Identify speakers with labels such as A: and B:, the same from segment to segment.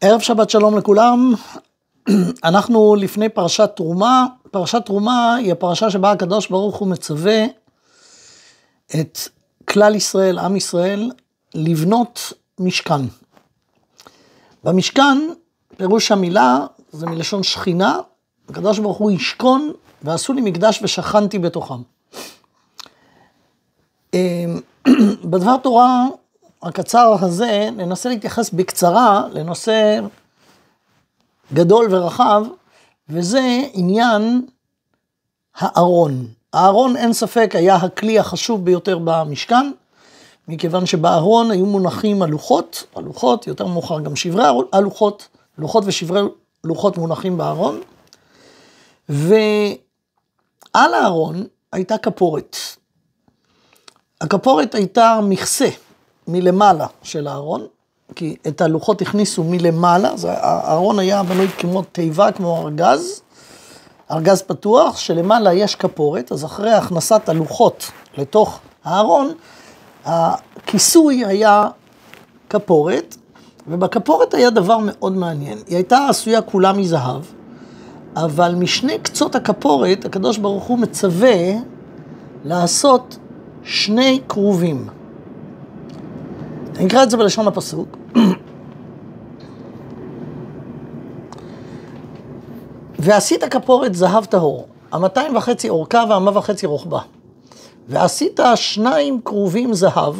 A: ערב שבת שלום לכולם. אנחנו לפני פרשת תרומה. פרשת תרומה היא הפרשה שבה הקדוש ברוך הוא מצווה את כלל ישראל, עם ישראל, לבנות משכן. במשכן, פירוש המילה זה מלשון שכינה, הקדוש ברוך הוא ישכון ועשו לי מקדש ושכנתי בתוכם. אה, בדבר תורה הקצר הזה ננסה להתייחס בקצרה לנושא גדול ורחב, וזה עניין הארון. הארון אין ספק היה הכלי החשוב ביותר במשכן, מכיוון שבארון היו מונחים הלוחות, הלוחות, יותר מאוחר גם שברי הלוחות, לוחות ושברי לוחות מונחים בארון, ועל הארון הייתה כפורת. הכפורת הייתה מכסה. מלמעלה של הארון, כי את הלוחות הכניסו מלמעלה, זה, הארון היה בנוי כמו תיבה, כמו ארגז, ארגז פתוח, שלמעלה יש כפורת, אז אחרי הכנסת הלוחות לתוך הארון, הכיסוי היה כפורת, ובכפורת היה דבר מאוד מעניין. היא הייתה עשויה כולה מזהב, אבל משני קצות הכפורת, הקדוש ברוך הוא מצווה לעשות שני כרובים. נקרא את זה בלשון הפסוק. ועשית כפורת זהב טהור, המאתיים וחצי אורכה והמה וחצי רוחבה. ועשית שניים כרובים זהב,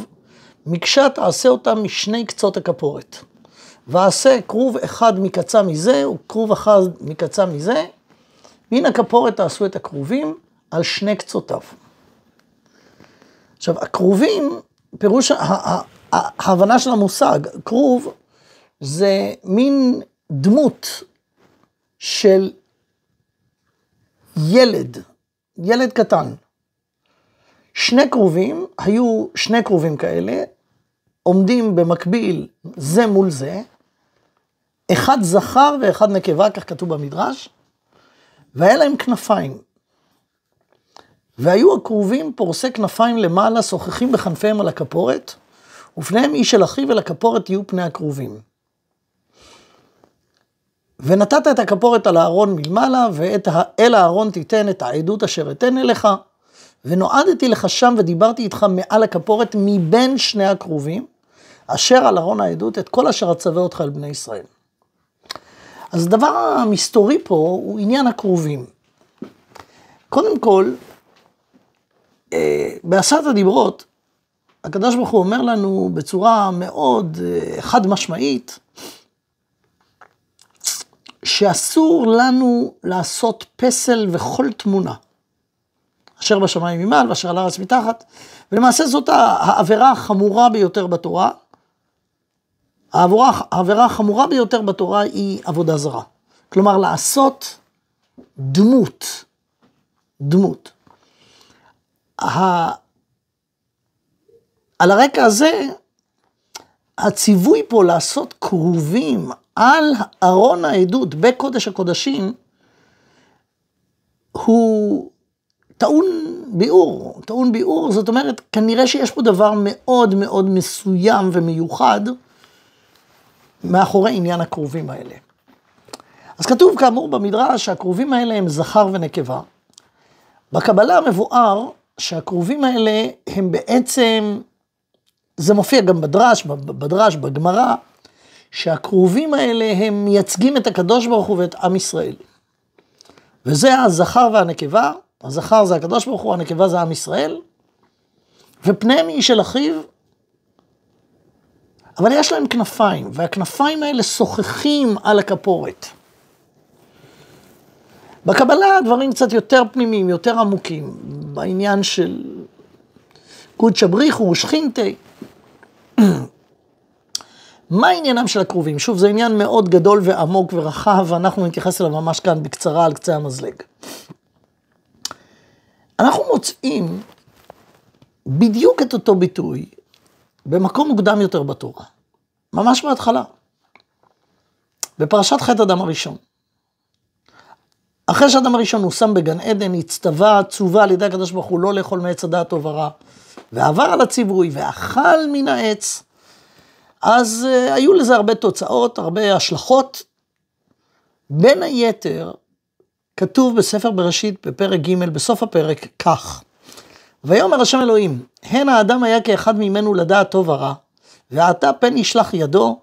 A: מקשה תעשה אותם משני קצות הכפורת. ועשה כרוב אחד מקצה מזה וכרוב אחד מקצה מזה, מן הכפורת תעשו את הכרובים על שני קצותיו. עכשיו, הכרובים, פירוש, ההבנה של המושג, כרוב, זה מין דמות של ילד, ילד קטן. שני כרובים, היו שני כרובים כאלה, עומדים במקביל זה מול זה, אחד זכר ואחד נקבה, כך כתוב במדרש, והיה להם כנפיים. והיו הכרובים פורסי כנפיים למעלה, שוחחים בכנפיהם על הכפורת, ופניהם איש אל אחיו אל הכפורת יהיו פני הכרובים. ונתת את הכפורת על הארון מלמעלה, ואל הארון תיתן את העדות אשר אתן אליך. ונועדתי לך שם ודיברתי איתך מעל הכפורת מבין שני הכרובים, אשר על ארון העדות את כל אשר אצווה אותך על בני ישראל. אז הדבר המסתורי פה הוא עניין הכרובים. קודם כל, אה, בעשרת הדיברות הקדוש ברוך הוא אומר לנו בצורה מאוד אה, חד משמעית, שאסור לנו לעשות פסל וכל תמונה, אשר בשמיים ממעל ואשר על הארץ מתחת. ולמעשה זאת העבירה החמורה ביותר בתורה. העבירה, העבירה החמורה ביותר בתורה היא עבודה זרה. כלומר, לעשות דמות, דמות. על הרקע הזה, הציווי פה לעשות כרובים על ארון העדות בקודש הקודשים, הוא טעון ביאור. טעון ביאור, זאת אומרת, כנראה שיש פה דבר מאוד מאוד מסוים ומיוחד מאחורי עניין הכרובים האלה. אז כתוב כאמור במדרש שהכרובים האלה הם זכר ונקבה. בקבלה מבואר שהכרובים האלה הם בעצם זה מופיע גם בדרש, בדרש, בגמרא, שהכרובים האלה הם מייצגים את הקדוש ברוך הוא ואת עם ישראל. וזה הזכר והנקבה, הזכר זה הקדוש ברוך הוא, הנקבה זה עם ישראל, ופניהם היא של אחיו, אבל יש להם כנפיים, והכנפיים האלה שוחחים על הכפורת. בקבלה הדברים קצת יותר פנימיים, יותר עמוקים, בעניין של קודשא בריחו ושכינתי. מה עניינם של הכרובים? שוב, זה עניין מאוד גדול ועמוק ורחב, ואנחנו נתייחס אליו ממש כאן בקצרה על קצה המזלג. אנחנו מוצאים בדיוק את אותו ביטוי במקום מוקדם יותר בתורה, ממש בהתחלה, בפרשת חטא הדם הראשון. אחרי שאדם הראשון הושם בגן עדן, הצטווה עצובה על ידי הקדוש ברוך הוא לא לאכול מעץ הדעת טוב ורע, ועבר על הציווי ואכל מן העץ, אז uh, היו לזה הרבה תוצאות, הרבה השלכות. בין היתר, כתוב בספר בראשית, בפרק ג', בסוף הפרק, כך: ויאמר השם אלוהים, הן האדם היה כאחד ממנו לדעת טוב ורע, ועתה פן ישלח ידו,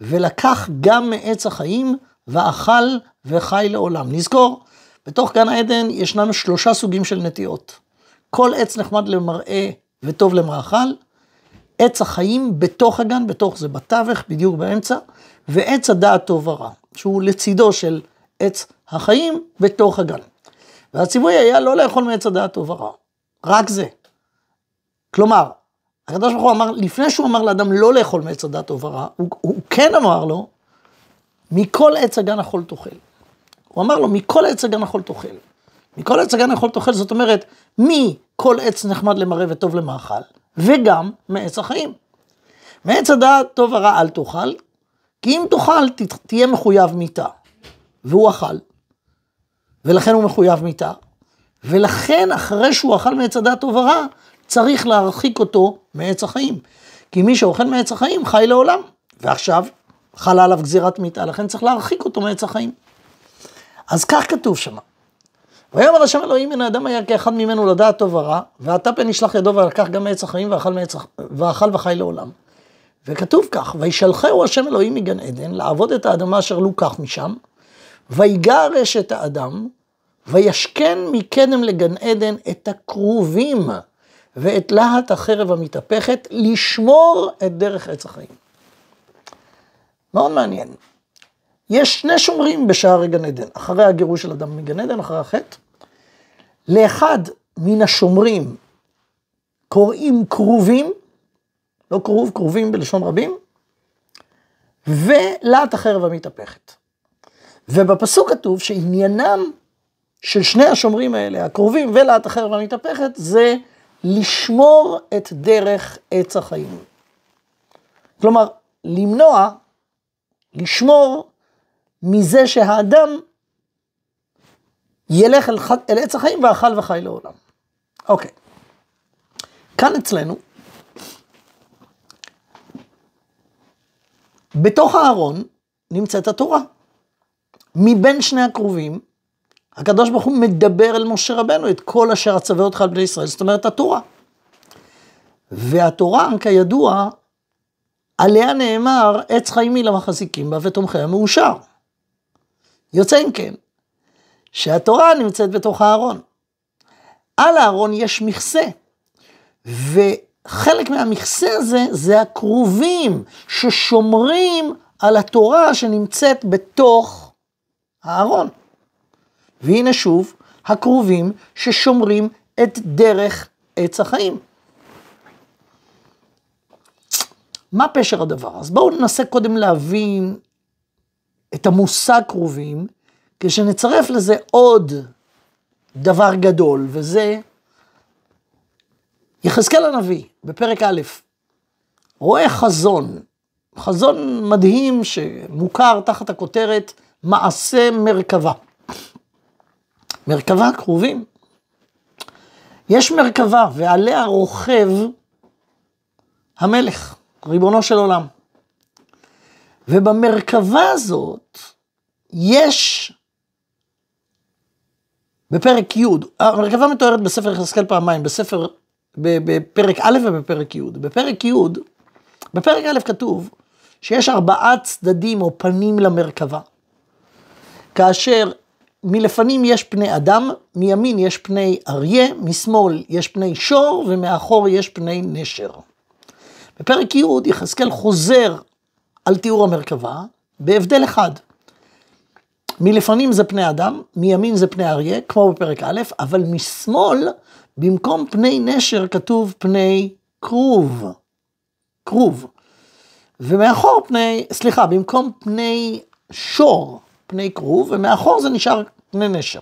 A: ולקח גם מעץ החיים, ואכל וחי לעולם. נזכור בתוך גן העדן ישנם שלושה סוגים של נטיעות. כל עץ נחמד למראה וטוב למאכל, עץ החיים בתוך הגן, בתוך זה בתווך, בדיוק באמצע, ועץ הדעת טוב ורע, שהוא לצידו של עץ החיים בתוך הגן. והציווי היה לא לאכול מעץ הדעת טוב ורע, רק זה. כלומר, הקדוש ברוך הוא אמר, לפני שהוא אמר לאדם לא לאכול מעץ הדעת טוב ורע, הוא, הוא כן אמר לו, מכל עץ הגן אכול תאכל. הוא אמר לו, מכל עץ הגן אכול תאכל. מכל עץ הגן אכול תאכל, זאת אומרת, מכל עץ נחמד למראה וטוב למאכל, וגם מעץ החיים. מעץ הדעת טוב ורע אל תאכל, כי אם תאכל תהיה מחויב מיתה. והוא אכל, ולכן הוא מחויב מיתה, ולכן אחרי שהוא אכל מעץ הדעת טוב ורע, צריך להרחיק אותו מעץ החיים. כי מי שאוכל מעץ החיים חי לעולם, ועכשיו חלה עליו גזירת מיתה, לכן צריך להרחיק אותו מעץ החיים. אז כך כתוב שם. ויאמר השם אלוהים מן האדם היה כאחד ממנו לדעת טוב ורע, ועתה פן ישלח ידו ולקח גם מעץ החיים ואכל, מעץ, ואכל וחי לעולם. וכתוב כך, וישלחהו השם אלוהים מגן עדן לעבוד את האדמה אשר לוקח משם, ויגרש את האדם, וישכן מקדם לגן עדן את הכרובים ואת להט החרב המתהפכת, לשמור את דרך עץ החיים. מאוד מעניין. יש שני שומרים בשערי גן עדן, אחרי הגירוש של אדם מגן עדן, אחרי החטא. לאחד מן השומרים קוראים כרובים, לא כרוב, כרובים בלשון רבים, ולהט החרב המתהפכת. ובפסוק כתוב שעניינם של שני השומרים האלה, הקרובים ולהט החרב המתהפכת, זה לשמור את דרך עץ החיים. כלומר, למנוע, לשמור מזה שהאדם ילך אל, ח... אל עץ החיים ואכל וחי לעולם. אוקיי. כאן אצלנו, בתוך הארון נמצאת התורה. מבין שני הקרובים, הקדוש ברוך הוא מדבר אל משה רבנו את כל אשר אצווה אותך על בני ישראל, זאת אומרת התורה. והתורה, כידוע, עליה נאמר, עץ חיים היא למחזיקים בה ותומכיה מאושר. יוצא אם כן, שהתורה נמצאת בתוך הארון. על הארון יש מכסה, וחלק מהמכסה הזה זה הכרובים ששומרים על התורה שנמצאת בתוך הארון. והנה שוב, הכרובים ששומרים את דרך עץ החיים. מה פשר הדבר? אז בואו ננסה קודם להבין את המושג קרובים, כשנצרף לזה עוד דבר גדול, וזה יחזקאל הנביא, בפרק א', רואה חזון, חזון מדהים שמוכר תחת הכותרת מעשה מרכבה. מרכבה קרובים. יש מרכבה ועליה רוכב המלך, ריבונו של עולם. ובמרכבה הזאת יש, בפרק י', המרכבה מתוארת בספר יחזקאל פעמיים, בספר, בפרק א' ובפרק י'. בפרק י', בפרק א' כתוב שיש ארבעה צדדים או פנים למרכבה. כאשר מלפנים יש פני אדם, מימין יש פני אריה, משמאל יש פני שור ומאחור יש פני נשר. בפרק י' יחזקאל חוזר על תיאור המרכבה, בהבדל אחד. מלפנים זה פני אדם, מימין זה פני אריה, כמו בפרק א', אבל משמאל, במקום פני נשר כתוב פני כרוב. כרוב. ומאחור פני, סליחה, במקום פני שור, פני כרוב, ומאחור זה נשאר פני נשר.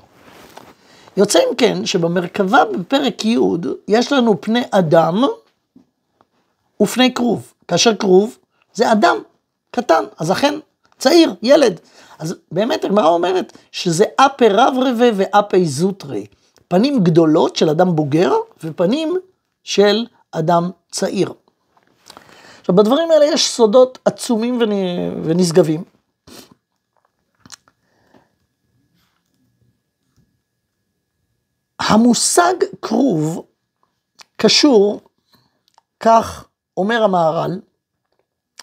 A: יוצא אם כן שבמרכבה בפרק י' יש לנו פני אדם ופני כרוב, כאשר כרוב זה אדם, קטן, אז אכן, צעיר, ילד. אז באמת הגמרא אומרת שזה אפי רב רבי ואפי זוטרי. פנים גדולות של אדם בוגר ופנים של אדם צעיר. עכשיו, בדברים האלה יש סודות עצומים ונשגבים. המושג כרוב קשור, כך אומר המהר"ל,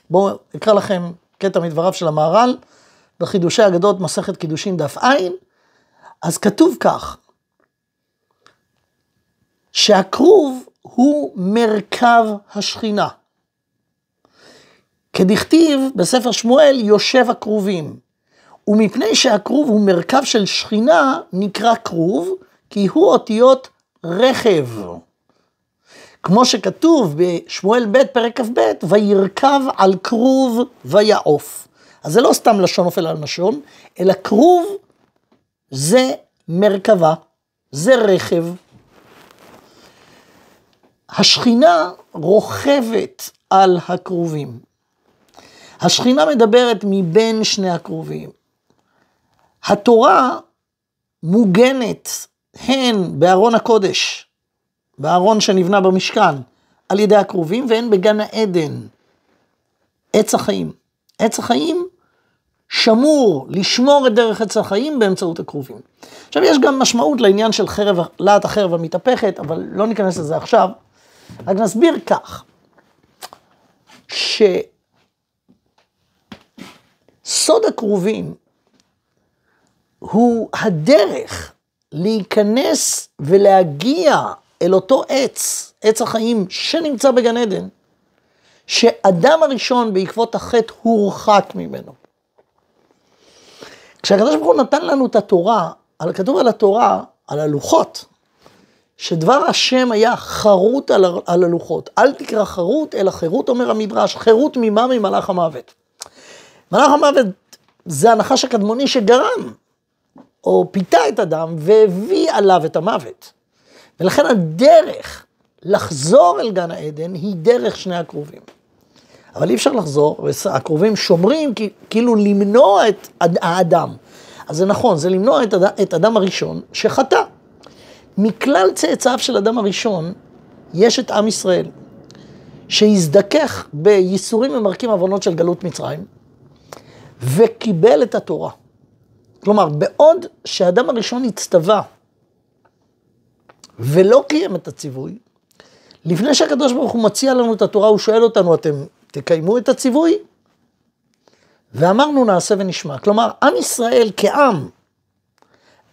A: בואו אקרא לכם קטע מדבריו של המהר"ל, בחידושי אגדות, מסכת קידושין דף ע', אז כתוב כך, שהכרוב הוא מרכב השכינה. כדכתיב בספר שמואל יושב הכרובים, ומפני שהכרוב הוא מרכב של שכינה, נקרא כרוב, כי הוא אותיות רכב. כמו שכתוב בשמואל ב' פרק כ"ב, וירכב על כרוב ויעוף. אז זה לא סתם לשון אופל על לשון, אלא כרוב זה מרכבה, זה רכב. השכינה רוכבת על הכרובים. השכינה מדברת מבין שני הכרובים. התורה מוגנת הן בארון הקודש בארון שנבנה במשכן, על ידי הקרובים, והן בגן העדן, עץ החיים. עץ החיים שמור לשמור את דרך עץ החיים באמצעות הקרובים. עכשיו, יש גם משמעות לעניין של חרב, להט החרב המתהפכת, אבל לא ניכנס לזה עכשיו. רק נסביר כך, שסוד הקרובים הוא הדרך להיכנס ולהגיע אל אותו עץ, עץ החיים שנמצא בגן עדן, שאדם הראשון בעקבות החטא הורחק ממנו. כשהקדוש ברוך הוא נתן לנו את התורה, על כתוב על התורה, על הלוחות, שדבר השם היה חרוט על, על הלוחות. אל תקרא חרוט, אלא חירות אומר המדרש, חירות ממה? ממלאך המוות. מלאך המוות זה הנחש הקדמוני שגרם, או פיתה את הדם והביא עליו את המוות. ולכן הדרך לחזור אל גן העדן היא דרך שני הקרובים. אבל אי אפשר לחזור, והקרובים שומרים כאילו למנוע את האדם. אז זה נכון, זה למנוע את, אד, את אדם הראשון שחטא. מכלל צאצאיו של אדם הראשון, יש את עם ישראל, שהזדכך בייסורים ומרקים עוונות של גלות מצרים, וקיבל את התורה. כלומר, בעוד שהאדם הראשון הצטווה ולא קיים את הציווי, לפני שהקדוש ברוך הוא מציע לנו את התורה, הוא שואל אותנו, אתם תקיימו את הציווי? ואמרנו נעשה ונשמע. כלומר, עם ישראל כעם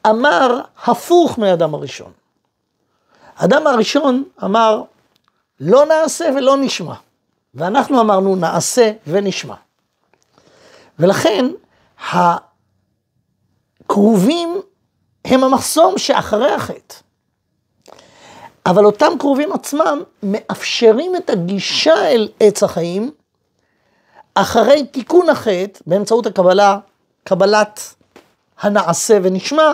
A: אמר הפוך מאדם הראשון. אדם הראשון אמר, לא נעשה ולא נשמע. ואנחנו אמרנו, נעשה ונשמע. ולכן, הכרובים הם המחסום שאחרי החטא. אבל אותם קרובים עצמם מאפשרים את הגישה אל עץ החיים אחרי תיקון החטא באמצעות הקבלה, קבלת הנעשה ונשמע,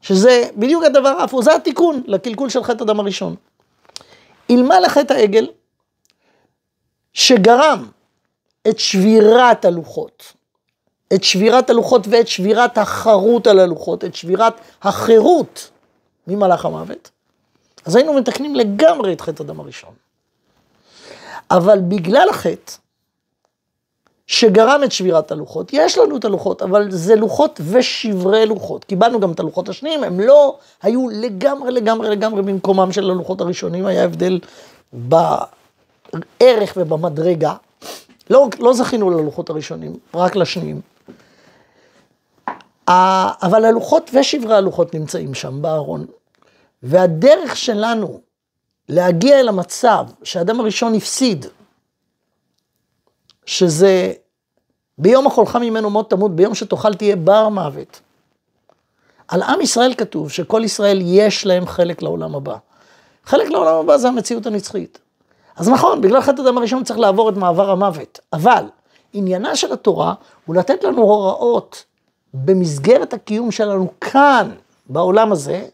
A: שזה בדיוק הדבר האפור, זה התיקון לקלקול של חטא הדם הראשון. אילמה לחטא העגל, שגרם את שבירת הלוחות, את שבירת הלוחות ואת שבירת החרות על הלוחות, את שבירת החירות ממלאך המוות, אז היינו מתקנים לגמרי את חטא הדם הראשון. אבל בגלל החטא, שגרם את שבירת הלוחות, יש לנו את הלוחות, אבל זה לוחות ושברי לוחות. קיבלנו גם את הלוחות השניים, הם לא היו לגמרי לגמרי לגמרי במקומם של הלוחות הראשונים, היה הבדל בערך ובמדרגה. לא, לא זכינו ללוחות הראשונים, רק לשניים. אבל הלוחות ושברי הלוחות נמצאים שם בארון. והדרך שלנו להגיע אל המצב שהאדם הראשון הפסיד, שזה ביום החולך ממנו מות תמות, ביום שתאכל תהיה בר מוות. על עם ישראל כתוב שכל ישראל יש להם חלק לעולם הבא. חלק לעולם הבא זה המציאות הנצחית. אז נכון, בגלל חטא אדם הראשון צריך לעבור את מעבר המוות, אבל עניינה של התורה הוא לתת לנו הוראות במסגרת הקיום שלנו כאן, בעולם הזה,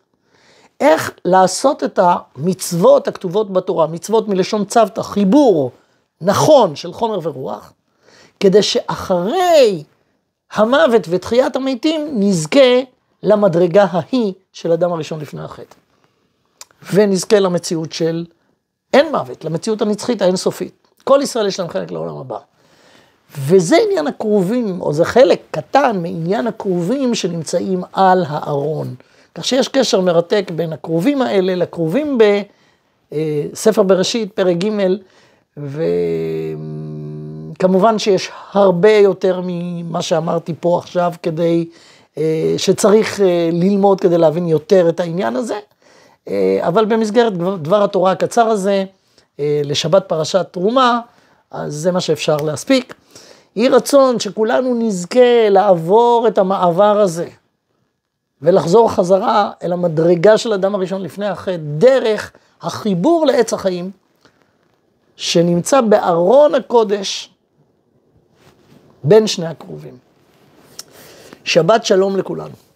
A: איך לעשות את המצוות הכתובות בתורה, מצוות מלשון צוותא, חיבור נכון של חומר ורוח, כדי שאחרי המוות ותחיית המתים נזכה למדרגה ההיא של אדם הראשון לפני החטא. ונזכה למציאות של אין מוות, למציאות הנצחית האינסופית. כל ישראל יש להם חלק לעולם הבא. וזה עניין הכרובים, או זה חלק קטן מעניין הכרובים שנמצאים על הארון. כך שיש קשר מרתק בין הכרובים האלה לכרובים בספר אה, בראשית, פרק ג', וכמובן שיש הרבה יותר ממה שאמרתי פה עכשיו כדי, אה, שצריך אה, ללמוד כדי להבין יותר את העניין הזה, אבל במסגרת דבר התורה הקצר הזה, לשבת פרשת תרומה, אז זה מה שאפשר להספיק. יהי רצון שכולנו נזכה לעבור את המעבר הזה. ולחזור חזרה אל המדרגה של אדם הראשון לפני החטא, דרך החיבור לעץ החיים, שנמצא בארון הקודש בין שני הקרובים. שבת שלום לכולנו.